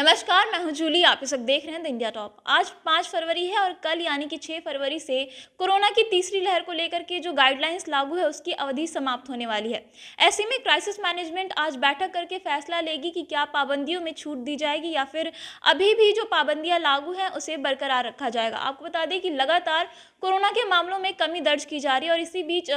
नमस्कार मैं हूं जूली आप इस वक्त देख रहे हैं द इंडिया टॉप आज पाँच फरवरी है और कल यानी कि छः फरवरी से कोरोना की तीसरी लहर को लेकर के जो गाइडलाइंस लागू है उसकी अवधि समाप्त होने वाली है ऐसे में क्राइसिस मैनेजमेंट आज बैठक करके फैसला लेगी कि क्या पाबंदियों में छूट दी जाएगी या फिर अभी भी जो पाबंदियाँ लागू हैं उसे बरकरार रखा जाएगा आपको बता दें कि लगातार कोरोना के मामलों में कमी दर्ज की जा रही है और इसी बीच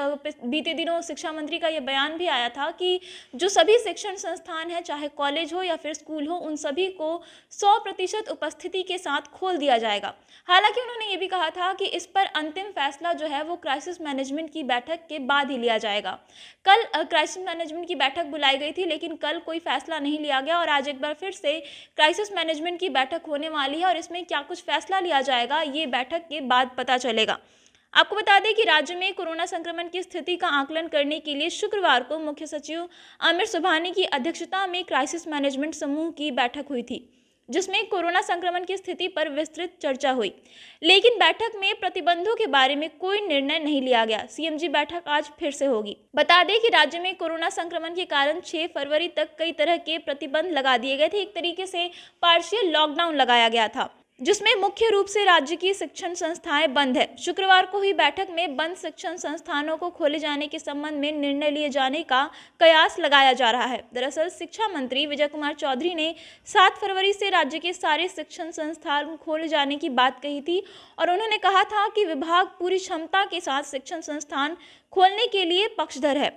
बीते दिनों शिक्षा मंत्री का यह बयान भी आया था कि जो सभी शिक्षण संस्थान हैं चाहे कॉलेज हो या फिर स्कूल हो उन सभी को सौ प्रतिशत उपस्थिति के साथ खोल दिया जाएगा हालांकि उन्होंने ये भी कहा था कि इस पर अंतिम फैसला जो है वो क्राइसिस मैनेजमेंट की बैठक के बाद ही लिया जाएगा कल क्राइसिस मैनेजमेंट की बैठक बुलाई गई थी लेकिन कल कोई फैसला नहीं लिया गया और आज एक बार फिर से क्राइसिस मैनेजमेंट की बैठक होने वाली है और इसमें क्या कुछ फैसला लिया जाएगा ये बैठक के बाद पता चलेगा आपको बता दें कि राज्य में कोरोना संक्रमण की स्थिति का आकलन करने के लिए शुक्रवार को मुख्य सचिव आमिर सुबहानी की अध्यक्षता में क्राइसिस मैनेजमेंट समूह की बैठक हुई थी जिसमें कोरोना संक्रमण की स्थिति पर विस्तृत चर्चा हुई लेकिन बैठक में प्रतिबंधों के बारे में कोई निर्णय नहीं लिया गया सीएमजी बैठक आज फिर से होगी बता दें कि राज्य में कोरोना संक्रमण के कारण 6 फरवरी तक कई तरह के प्रतिबंध लगा दिए गए थे एक तरीके से पार्शियल लॉकडाउन लगाया गया था जिसमें मुख्य रूप से राज्य की शिक्षण संस्थाएं बंद है शुक्रवार को हुई बैठक में बंद शिक्षण संस्थानों को खोले जाने के संबंध में निर्णय लिए जाने का कयास लगाया जा रहा है दरअसल शिक्षा मंत्री विजय कुमार चौधरी ने सात फरवरी से राज्य के सारे शिक्षण संस्थान खोले जाने की बात कही थी और उन्होंने कहा था कि विभाग पूरी क्षमता के साथ शिक्षण संस्थान खोलने के लिए पक्षधर है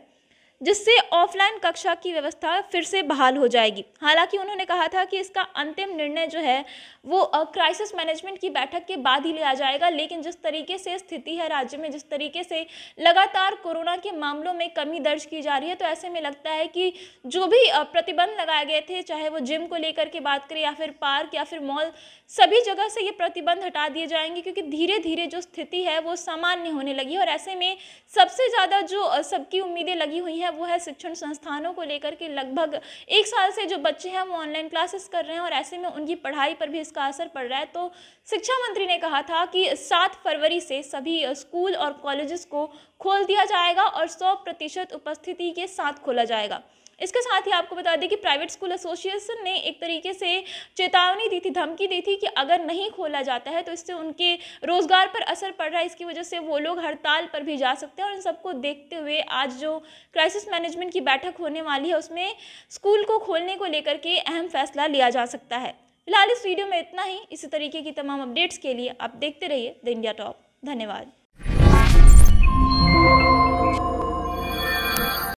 जिससे ऑफलाइन कक्षा की व्यवस्था फिर से बहाल हो जाएगी हालांकि उन्होंने कहा था कि इसका अंतिम निर्णय जो है वो क्राइसिस मैनेजमेंट की बैठक के बाद ही लिया जाएगा लेकिन जिस तरीके से स्थिति है राज्य में जिस तरीके से लगातार कोरोना के मामलों में कमी दर्ज की जा रही है तो ऐसे में लगता है कि जो भी प्रतिबंध लगाए गए थे चाहे वो जिम को लेकर के बात करें या फिर पार्क या फिर मॉल सभी जगह से ये प्रतिबंध हटा दिए जाएंगे क्योंकि धीरे धीरे जो स्थिति है वो सामान्य होने लगी और ऐसे में सबसे ज़्यादा जो सबकी उम्मीदें लगी हुई हैं है वो है शिक्षण संस्थानों को लेकर के लगभग एक साल से जो बच्चे हैं वो ऑनलाइन क्लासेस कर रहे हैं और ऐसे में उनकी पढ़ाई पर भी इसका असर पड़ रहा है तो शिक्षा मंत्री ने कहा था कि सात फरवरी से सभी स्कूल और कॉलेजेस को खोल दिया जाएगा और सौ प्रतिशत उपस्थिति के साथ खोला जाएगा इसके साथ ही आपको बता दें कि प्राइवेट स्कूल एसोसिएशन ने एक तरीके से चेतावनी दी थी धमकी दी थी कि अगर नहीं खोला जाता है तो इससे उनके रोज़गार पर असर पड़ रहा है इसकी वजह से वो लोग हड़ताल पर भी जा सकते हैं और इन सबको देखते हुए आज जो क्राइसिस मैनेजमेंट की बैठक होने वाली है उसमें स्कूल को खोलने को लेकर के अहम फैसला लिया जा सकता है फिलहाल इस वीडियो में इतना ही इसी तरीके की तमाम अपडेट्स के लिए आप देखते रहिए द इंडिया टॉप धन्यवाद